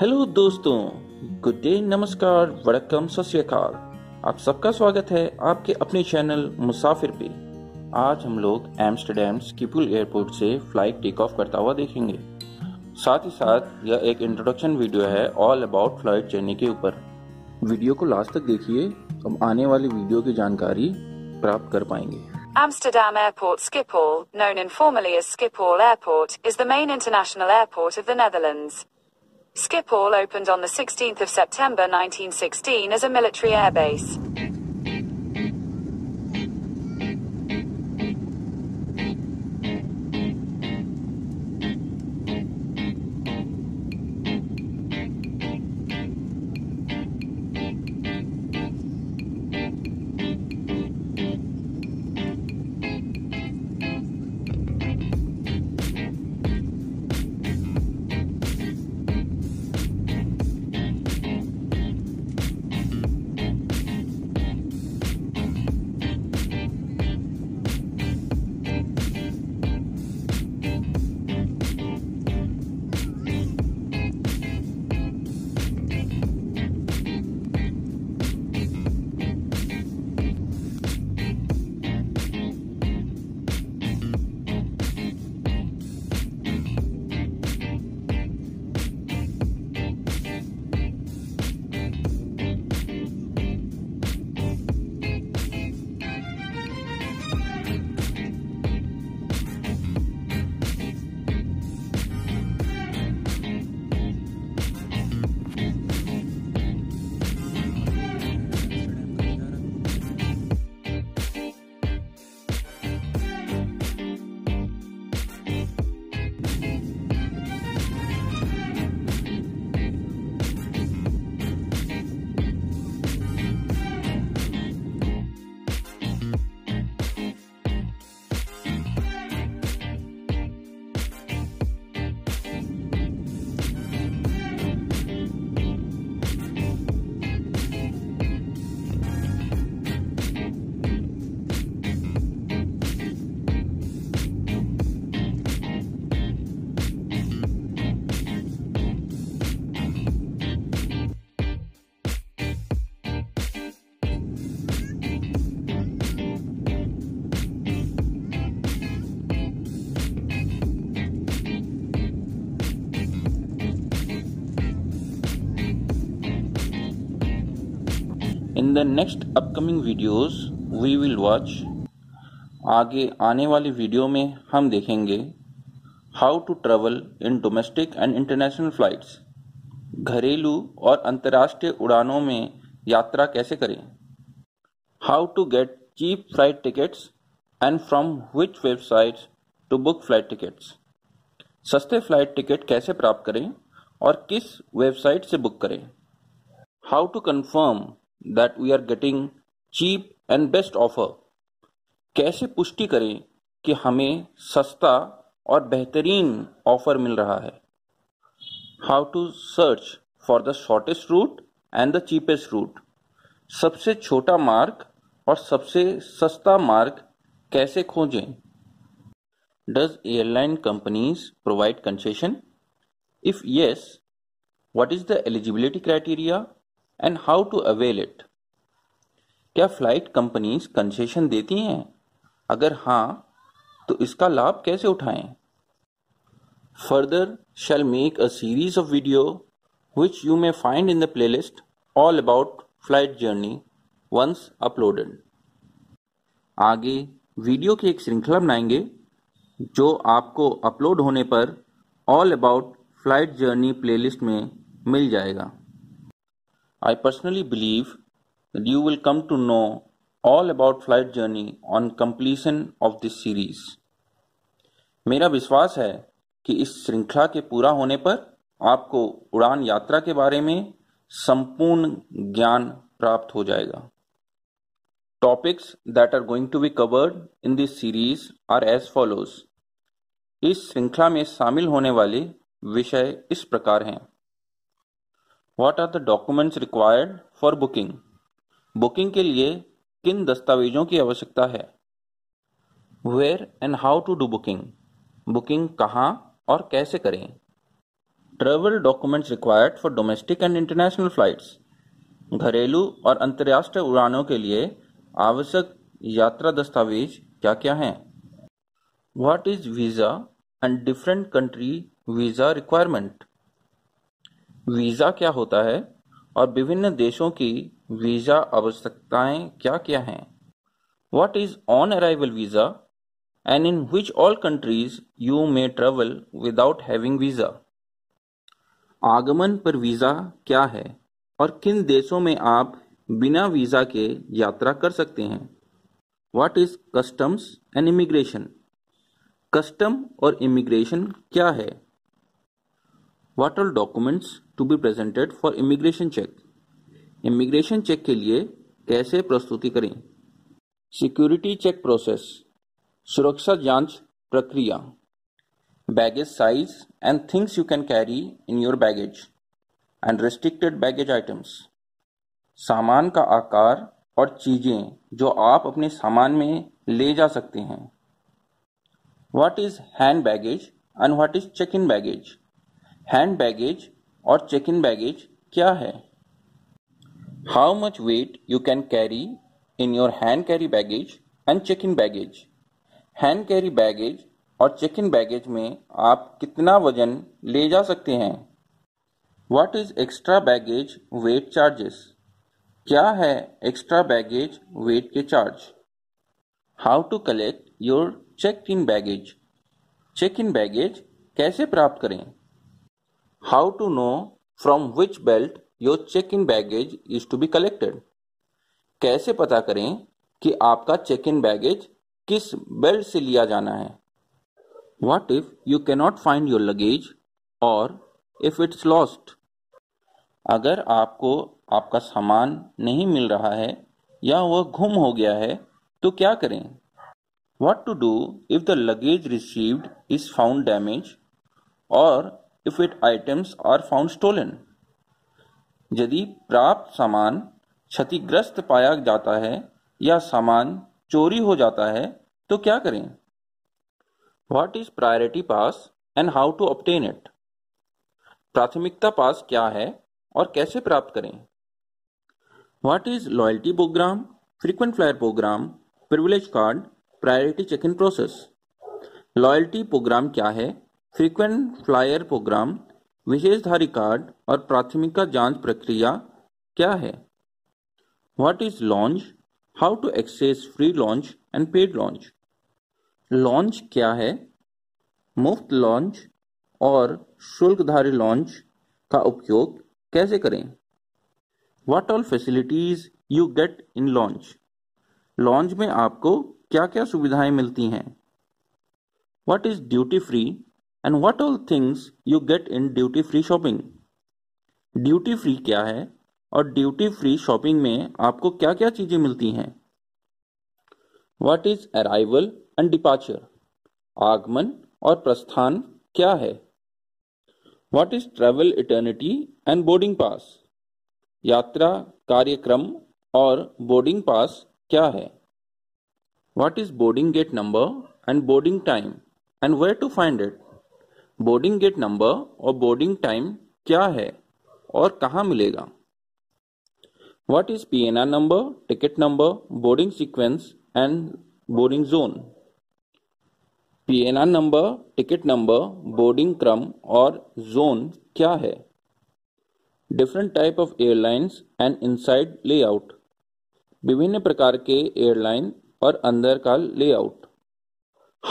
Hello दोस्तों good day नमस्कार वड़कम सत आप सबका स्वागत है आपके अपने चैनल मुसाफिर पे आज हम लोग एम्स्टरडेम स्कीपुल एयरपोर्ट से फ्लाइट टेक ऑफ करता हुआ देखेंगे साथ ही साथ यह एक इंट्रोडक्शन वीडियो है ऑल अबाउट फ्लाइट जर्नी के ऊपर वीडियो को लास्ट तक देखिए हम आने वाली वीडियो की जानकारी प्राप्त कर पाएंगे Amsterdam Airport Schiphol, known informally as Schiphol Airport, is the main international airport of the Netherlands. All opened on the 16th of September 1916 as a military airbase. In the next upcoming videos we will watch आगे आने वाली video में हम देखेंगे how to travel in domestic and international flights घरेलू और अंतर्राष्ट्रीय उड़ानों में यात्रा कैसे करें how to get cheap flight tickets and from which websites to book flight tickets सस्ते फ्लाइट टिकट कैसे प्राप्त करें और किस वेबसाइट से बुक करें how to confirm that we are getting cheap and best offer कैसे पुष्टि करें कि हमें सस्ता और बेहतरीन ऑफर मिल रहा है how to search for the shortest route and the cheapest route सबसे छोटा मार्ग और सबसे सस्ता मार्ग कैसे खोजें does airline companies provide concession if yes what is the eligibility criteria and how to avail it क्या फ्लाइट कंपनीज कंसेशन देती हैं अगर हाँ तो इसका लाभ कैसे उठाएं further shall make a series of video you may find in the playlist all about flight journey once uploaded आगे वीडियो की एक श्रृंखला बनाएंगे जो आपको अपलोड होने पर all about flight journey playlist में मिल जाएगा I personally believe that you will come to know all about flight journey on completion of this series. मेरा विश्वास है कि इस श्रृंखला के पूरा होने पर आपको उड़ान यात्रा के बारे में संपूर्ण ज्ञान प्राप्त हो जाएगा topics that are going to be covered in this series are as follows इस श्रृंखला में शामिल होने वाले विषय इस प्रकार हैं what are the documents required for booking booking के लिए किन दस्तावेजों की आवश्यकता है where and how to do booking booking कहाँ और कैसे करें travel documents required for domestic and international flights घरेलू और अंतर्राष्ट्रीय उड़ानों के लिए आवश्यक यात्रा दस्तावेज क्या क्या हैं what is visa and different country visa requirement visa क्या होता है और विभिन्न देशों की वीजा आवश्यकताएं क्या क्या हैं what is on arrival visa and in which all countries you may travel without having visa आगमन पर वीजा क्या है और किन देशों में आप बिना वीजा के यात्रा कर सकते हैं what is customs and immigration custom और इमिग्रेशन क्या है what are documents to be presented for immigration check immigration check के लिए कैसे प्रस्तुति करें सिक्योरिटी चेक प्रोसेस सुरक्षा जांच प्रक्रिया baggage size and things you can carry in your baggage and restricted baggage items सामान का आकार और चीजें जो आप अपने सामान में ले जा सकते हैं what is hand baggage and what is check in baggage hand baggage और चेक इन बैगेज क्या है how much weight you can carry in your hand carry baggage and check in baggage hand carry baggage और check in baggage में आप कितना वजन ले जा सकते हैं what is extra baggage weight charges क्या है एक्स्ट्रा बैगेज वेट के charge how to collect your check in baggage check in baggage कैसे प्राप्त करें how to know from which belt your check-in baggage is to be collected? कैसे पता करें कि आपका चेक इन बैगेज किस बेल्ट से लिया जाना है what if you cannot find your luggage और इफ इट्स लॉस्ट अगर आपको आपका सामान नहीं मिल रहा है या वह घुम हो गया है तो क्या करें what to do if the luggage received is found damage और if it items are found stolen यदि प्राप्त सामान क्षतिग्रस्त पाया जाता है या सामान चोरी हो जाता है तो क्या करें what is priority pass and how to obtain it प्राथमिकता पास क्या है और कैसे प्राप्त करें what is loyalty program frequent flyer program privilege card priority check in process loyalty program क्या है फ्रीक्वेंट फ्लायर प्रोग्राम विशेषधारी कार्ड और प्राथमिकता जांच प्रक्रिया क्या है what is lounge how to access free lounge and paid lounge lounge क्या है मुफ्त लॉन्च और शुल्कधारी लॉन्च का उपयोग कैसे करें what all facilities you get in lounge lounge में आपको क्या क्या सुविधाएं मिलती हैं what is duty free and what all things you get in duty free shopping duty free क्या है और ड्यूटी फ्री शॉपिंग में आपको क्या क्या चीजें मिलती हैं what is arrival and departure आगमन और प्रस्थान क्या है what is travel itinerary and boarding pass यात्रा कार्यक्रम और बोर्डिंग पास क्या है what is boarding gate number and boarding time and where to find it boarding gate number और बोर्डिंग टाइम क्या है और कहाँ मिलेगा what is P N R number ticket number boarding sequence and boarding zone P N R number ticket number boarding क्रम और zone क्या है different type of airlines and inside layout विभिन्न प्रकार के एयरलाइन और अंदर का layout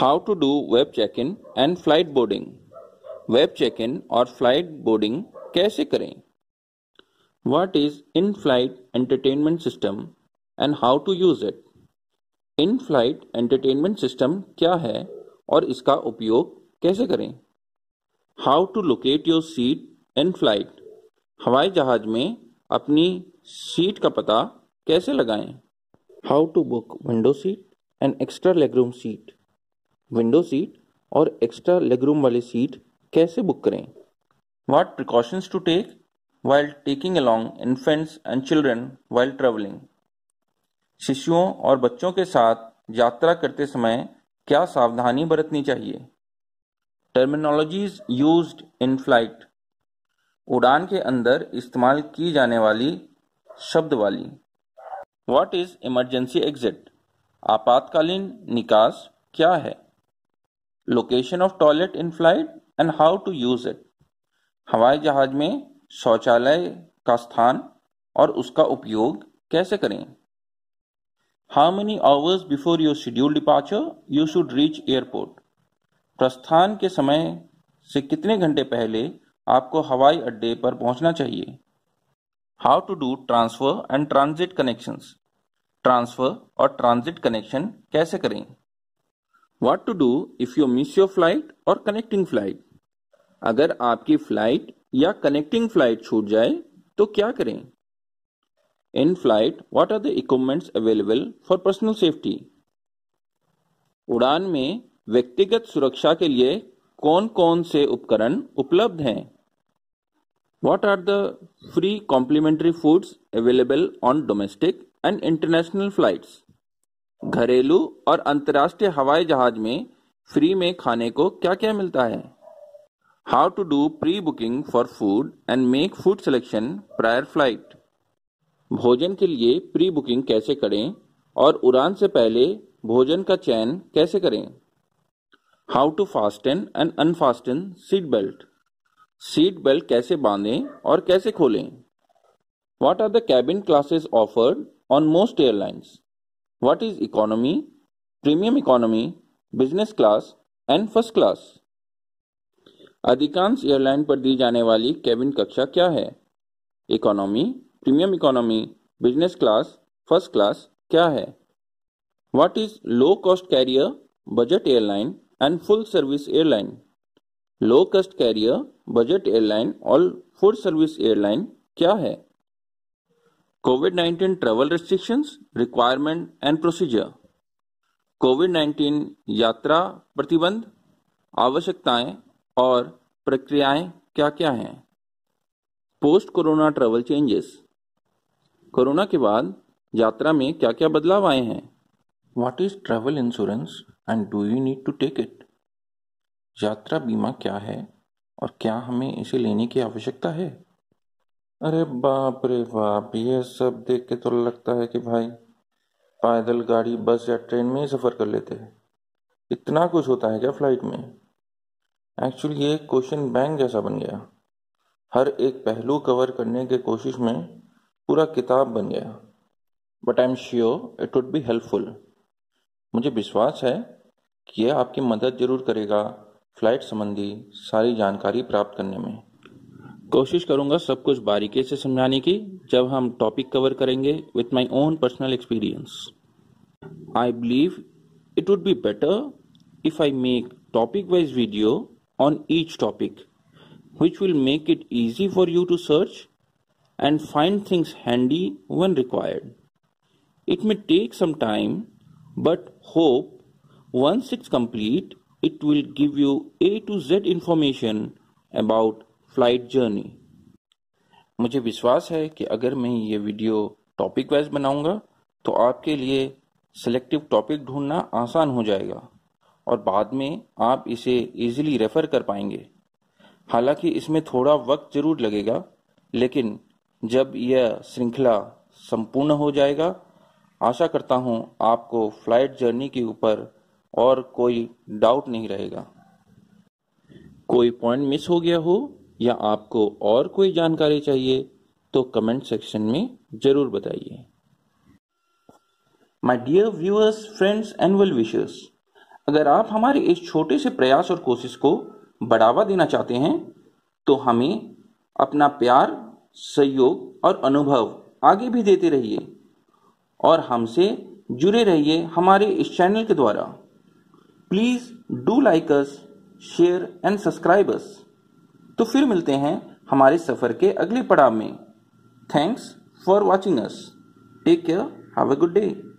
how to do web check in and flight boarding web check in और फ्लाइट बोर्डिंग कैसे करें what is in flight entertainment system and how to use it in flight entertainment system क्या है और इसका उपयोग कैसे करें how to locate your seat in flight हवाई जहाज में अपनी सीट का पता कैसे लगाए how to book window seat and extra legroom seat window seat और एक्स्ट्रा लेगरूम वाली सीट कैसे बुक करें what precautions to take while taking along infants and children while travelling शिशुओं और बच्चों के साथ यात्रा करते समय क्या सावधानी बरतनी चाहिए टर्मिनोलॉजीज यूज इन फ्लाइट उड़ान के अंदर इस्तेमाल की जाने वाली शब्द वाली वॉट इज इमरजेंसी एग्जिट आपातकालीन निकास क्या है location of toilet in flight and how to use it हवाई जहाज में शौचालय का स्थान और उसका उपयोग कैसे करें how many hours before your schedule departure you should reach airport प्रस्थान के समय से कितने घंटे पहले आपको हवाई अड्डे पर पहुंचना चाहिए how to do transfer and transit connections transfer और ट्रांजिट कनेक्शन कैसे करें What to do if you miss your flight or connecting flight? अगर आपकी फ्लाइट या कनेक्टिंग फ्लाइट छूट जाए तो क्या करें in flight what are the equipments available for personal safety उड़ान में व्यक्तिगत सुरक्षा के लिए कौन कौन से उपकरण उपलब्ध हैं what are the free complimentary foods available on domestic and international flights घरेलू और अंतर्राष्ट्रीय हवाई जहाज में फ्री में खाने को क्या क्या मिलता है how to do pre booking for food and make food selection prior flight भोजन के लिए प्री बुकिंग कैसे करें और उड़ान से पहले भोजन का चयन कैसे करें how to fasten and unfasten seat belt seat belt कैसे बांधें और कैसे खोलें what are the cabin classes offered on most airlines What is economy, premium economy, business class and first class अधिकांश एयरलाइन पर दी जाने वाली केबिन कक्षा क्या है economy premium economy business class first class क्या है what is low cost carrier budget airline and full service airline low cost carrier budget airline और फुल सर्विस एयरलाइन क्या है COVID-19 travel restrictions, requirement and procedure. कोविड-19 यात्रा प्रतिबंध आवश्यकताएं और प्रक्रियाएं क्या क्या हैं post corona travel changes corona के बाद यात्रा में क्या क्या बदलाव आए हैं what is travel insurance and do you need to take it यात्रा बीमा क्या है और क्या हमें इसे लेने की आवश्यकता है अरे बाप रे बाप ये सब देख के तो लगता है कि भाई पैदल गाड़ी बस या ट्रेन में ही सफ़र कर लेते हैं इतना कुछ होता है क्या फ्लाइट में एक्चुअली ये क्वेश्चन बैंक जैसा बन गया हर एक पहलू कवर करने की कोशिश में पूरा किताब बन गया but I am sure it would be helpful मुझे विश्वास है कि यह आपकी मदद जरूर करेगा फ्लाइट संबंधी सारी जानकारी प्राप्त करने में कोशिश करूंगा सब कुछ बारीकी से समझाने की जब हम टॉपिक कवर करेंगे with my own personal experience I believe it would be better if I make topic wise video on each topic which will make it easy for you to search and find things handy when required it may take some time but hope once it's complete it will give you A to Z information about flight journey मुझे विश्वास है कि अगर मैं ये video topic wise बनाऊंगा तो आपके लिए सिलेक्टिव टॉपिक ढूंढना आसान हो जाएगा और बाद में आप इसे इजीली रेफर कर पाएंगे हालांकि इसमें थोड़ा वक्त जरूर लगेगा लेकिन जब यह श्रृंखला संपूर्ण हो जाएगा आशा करता हूं आपको फ्लाइट जर्नी के ऊपर और कोई डाउट नहीं रहेगा कोई पॉइंट मिस हो गया हो या आपको और कोई जानकारी चाहिए तो कमेंट सेक्शन में ज़रूर बताइए my dear viewers friends and well wishers अगर आप हमारे इस छोटे से प्रयास और कोशिश को बढ़ावा देना चाहते हैं तो हमें अपना प्यार सहयोग और अनुभव आगे भी देते रहिए और हमसे जुड़े रहिए हमारे इस चैनल के द्वारा please do like us share and subscribe us तो फिर मिलते हैं हमारे सफर के अगले पड़ाव में thanks for watching us take care have a good day